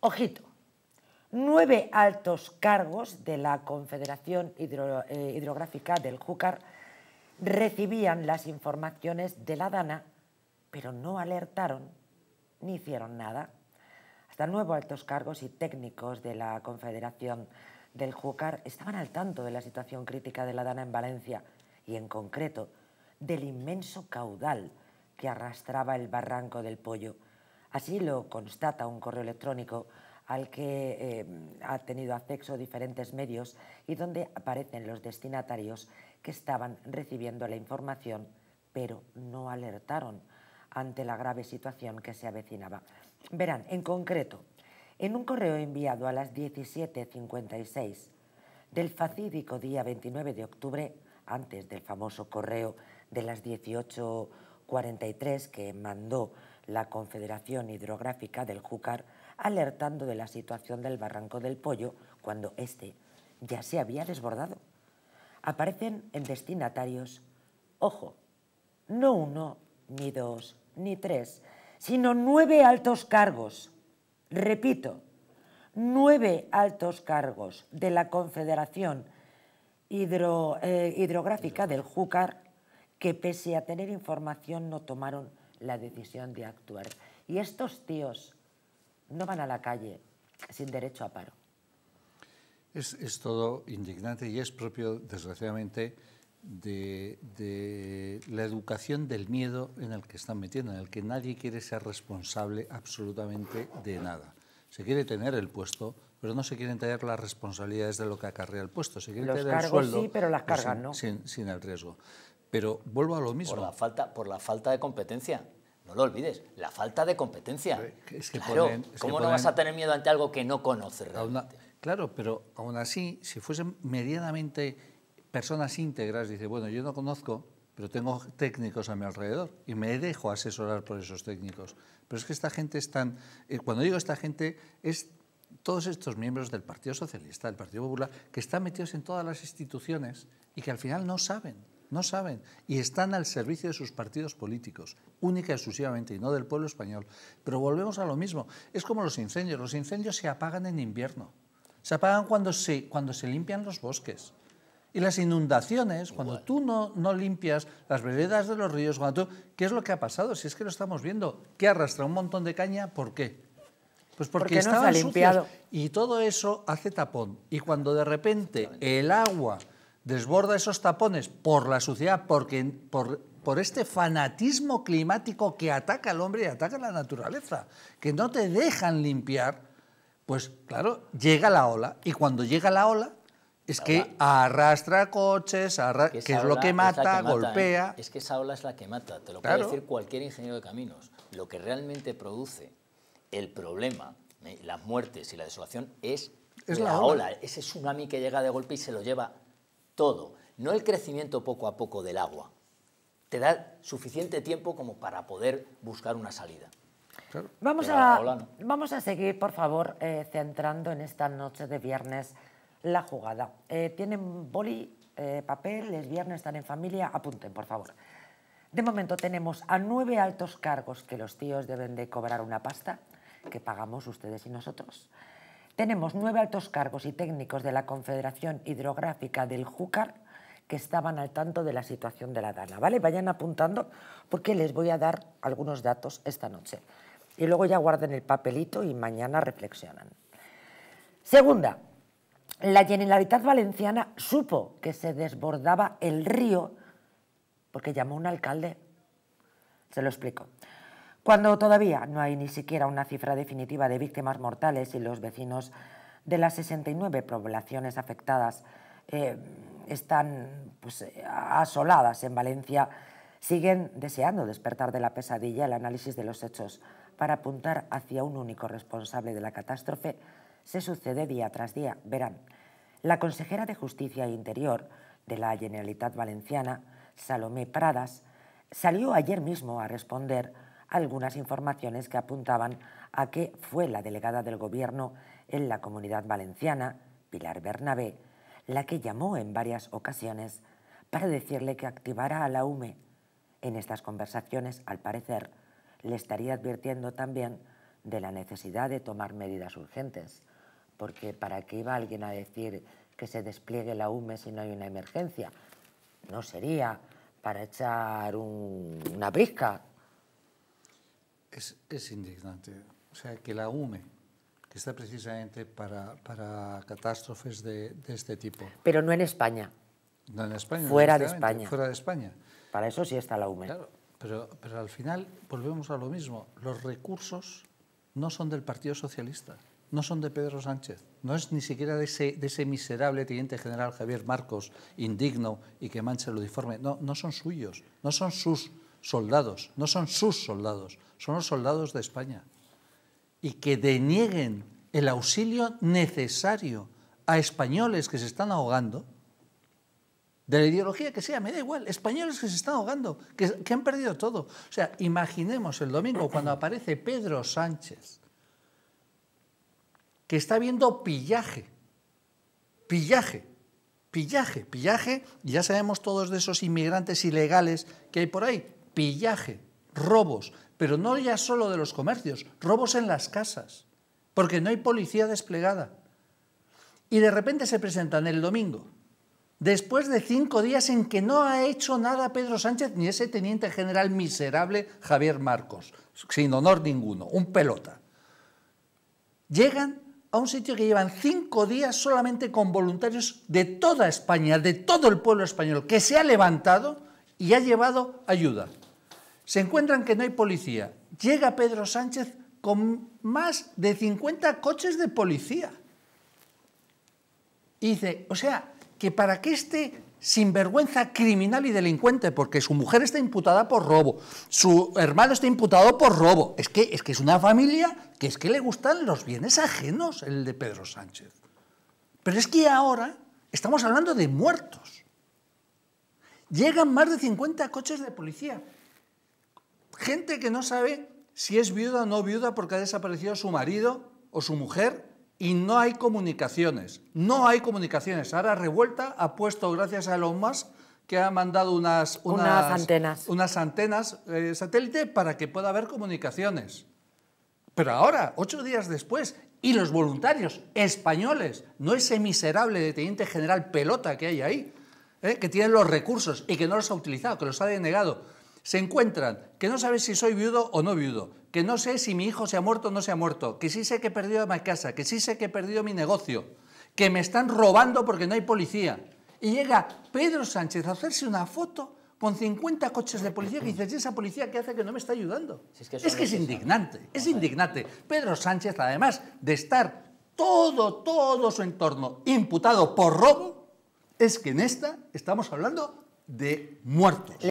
Ojito, nueve altos cargos de la Confederación eh, Hidrográfica del Júcar recibían las informaciones de la DANA, pero no alertaron ni hicieron nada. Hasta nueve altos cargos y técnicos de la Confederación del Júcar estaban al tanto de la situación crítica de la DANA en Valencia y en concreto del inmenso caudal que arrastraba el barranco del Pollo Así lo constata un correo electrónico al que eh, ha tenido acceso diferentes medios y donde aparecen los destinatarios que estaban recibiendo la información, pero no alertaron ante la grave situación que se avecinaba. Verán, en concreto, en un correo enviado a las 17.56 del facídico día 29 de octubre, antes del famoso correo de las 18.43 que mandó la Confederación Hidrográfica del Júcar alertando de la situación del barranco del Pollo cuando éste ya se había desbordado. Aparecen en destinatarios, ojo, no uno, ni dos, ni tres, sino nueve altos cargos. Repito, nueve altos cargos de la Confederación eh, Hidrográfica del Júcar que pese a tener información no tomaron la decisión de actuar. Y estos tíos no van a la calle sin derecho a paro. Es, es todo indignante y es propio, desgraciadamente, de, la educación del miedo en el que están metiendo, en el que nadie quiere ser responsable absolutamente de nada. Se quiere tener el puesto, pero no se quieren tener las responsabilidades de lo que acarrea el puesto. Se quiere tener el sueldo, sí, pero las cargas no. Sin, sin el riesgo. Pero vuelvo a lo mismo. Por la falta, por la falta de competencia. No lo olvides, la falta de competencia. Es que claro, ¿cómo no vas a tener miedo ante algo que no conoces claro, pero aún así, si fuesen medianamente personas íntegras, dice, bueno, yo no conozco, pero tengo técnicos a mi alrededor y me dejo asesorar por esos técnicos. Pero es que esta gente es tan... Eh, cuando digo esta gente, es todos estos miembros del Partido Socialista, del Partido Popular, que están metidos en todas las instituciones y que al final no saben no saben. Y están al servicio de sus partidos políticos, única y exclusivamente, y no del pueblo español. Pero volvemos a lo mismo. Es como los incendios. Los incendios se apagan en invierno. Se apagan cuando se, cuando se limpian los bosques. Y las inundaciones, cuando tú no, no, limpias las veredas de los ríos, ¿qué es lo que ha pasado? Si es que lo estamos viendo, que arrastra un montón de caña, ¿por qué? Pues porque, estaba limpiado. Y todo eso hace tapón. Y cuando de repente el agua desborda esos tapones por la suciedad, porque, por, por este fanatismo climático que ataca al hombre y ataca a la naturaleza, que no te dejan limpiar, pues claro, llega la ola. Y cuando llega la ola, es que arrastra coches, que, es lo que mata, golpea. ¿eh? Es que esa ola es la que mata, te lo puede decir cualquier ingeniero de caminos. Lo que realmente produce el problema, las muertes y la desolación, es, la, ola, ese tsunami que llega de golpe y se lo lleva todo, no el crecimiento poco a poco del agua. Te da suficiente tiempo como para poder buscar una salida. Vamos, a, vamos a seguir, por favor, eh, centrando en esta noche de viernes la jugada. Eh, tienen boli, eh, papel, ¿El viernes, están en familia, apunten, por favor. De momento tenemos a nueve altos cargos que los tíos deben de cobrar una pasta, que pagamos ustedes y nosotros. Tenemos nueve altos cargos y técnicos de la Confederación Hidrográfica del Júcar que estaban al tanto de la situación de la Dana. ¿vale? Vayan apuntando porque les voy a dar algunos datos esta noche. Y luego ya guarden el papelito y mañana reflexionan. Segunda, la Generalitat Valenciana supo que se desbordaba el río porque llamó a un alcalde. Se lo explico. Cuando todavía no hay ni siquiera una cifra definitiva de víctimas mortales y los vecinos de las 69 poblaciones afectadas eh, están pues, asoladas en Valencia, siguen deseando despertar de la pesadilla el análisis de los hechos para apuntar hacia un único responsable de la catástrofe, se sucede día tras día. Verán, la consejera de Justicia e Interior de la Generalitat Valenciana, Salomé Pradas, salió ayer mismo a responder algunas informaciones que apuntaban a que fue la delegada del Gobierno en la Comunidad Valenciana, Pilar Bernabé, la que llamó en varias ocasiones para decirle que activara a la UME. En estas conversaciones, al parecer, le estaría advirtiendo también de la necesidad de tomar medidas urgentes, porque ¿para qué iba alguien a decir que se despliegue la UME si no hay una emergencia? No sería para echar una brisca, es, indignante. O sea, que la UME, que está precisamente para, catástrofes de, este tipo. Pero no en España. No en España. Fuera de España. Fuera de España. Para eso sí está la UME. Claro, pero, pero al final volvemos a lo mismo. Los recursos no son del Partido Socialista, no son de Pedro Sánchez, no es ni siquiera de ese, de ese miserable teniente general Javier Marcos, indigno y que mancha el uniforme. No, no son suyos, no son sus soldados, no son sus soldados, son los soldados de España. Y que denieguen el auxilio necesario a españoles que se están ahogando, de la ideología que sea, me da igual, españoles que se están ahogando, que, han perdido todo. O sea, imaginemos el domingo cuando aparece Pedro Sánchez, que está viendo pillaje, pillaje, pillaje, pillaje, y ya sabemos todos de esos inmigrantes ilegales que hay por ahí, pillaje, robos, pero no ya solo de los comercios, robos en las casas, porque no hay policía desplegada. Y de repente se presentan el domingo, después de cinco días en que no ha hecho nada Pedro Sánchez ni ese teniente general miserable Javier Marcos, sin honor ninguno, un pelota. Llegan a un sitio que llevan cinco días solamente con voluntarios de toda España, de todo el pueblo español, que se ha levantado y ha llevado ayuda. Se encuentran que no hay policía. Llega Pedro Sánchez con más de 50 coches de policía. Y dice, o sea, que para que este sinvergüenza criminal y delincuente, porque su mujer está imputada por robo, su hermano está imputado por robo, es que es, que es una familia que es que le gustan los bienes ajenos, el de Pedro Sánchez. Pero es que ahora estamos hablando de muertos. Llegan más de 50 coches de policía gente que no sabe si es viuda o no viuda porque ha desaparecido su marido o su mujer y no hay comunicaciones. No hay comunicaciones. Ahora Revuelta ha puesto, gracias a Elon Musk, que ha mandado unas, unas, antenas, unas antenas eh, satélite para que pueda haber comunicaciones. Pero ahora, ocho días después, y los voluntarios españoles, no ese miserable de teniente general pelota que hay ahí, eh, que tienen los recursos y que no los ha utilizado, que los ha denegado se encuentran que no sabes si soy viudo o no viudo, que no sé si mi hijo se ha muerto o no se ha muerto, que sí sé que he perdido mi casa, que sí sé que he perdido mi negocio, que me están robando porque no hay policía. Y llega Pedro Sánchez a hacerse una foto con 50 coches de policía que dice, ¿y esa policía qué hace que no me está ayudando? es que, es, indignante, es indignante. Pedro Sánchez, además de estar todo, todo su entorno imputado por robo, es que en esta estamos hablando de muertos.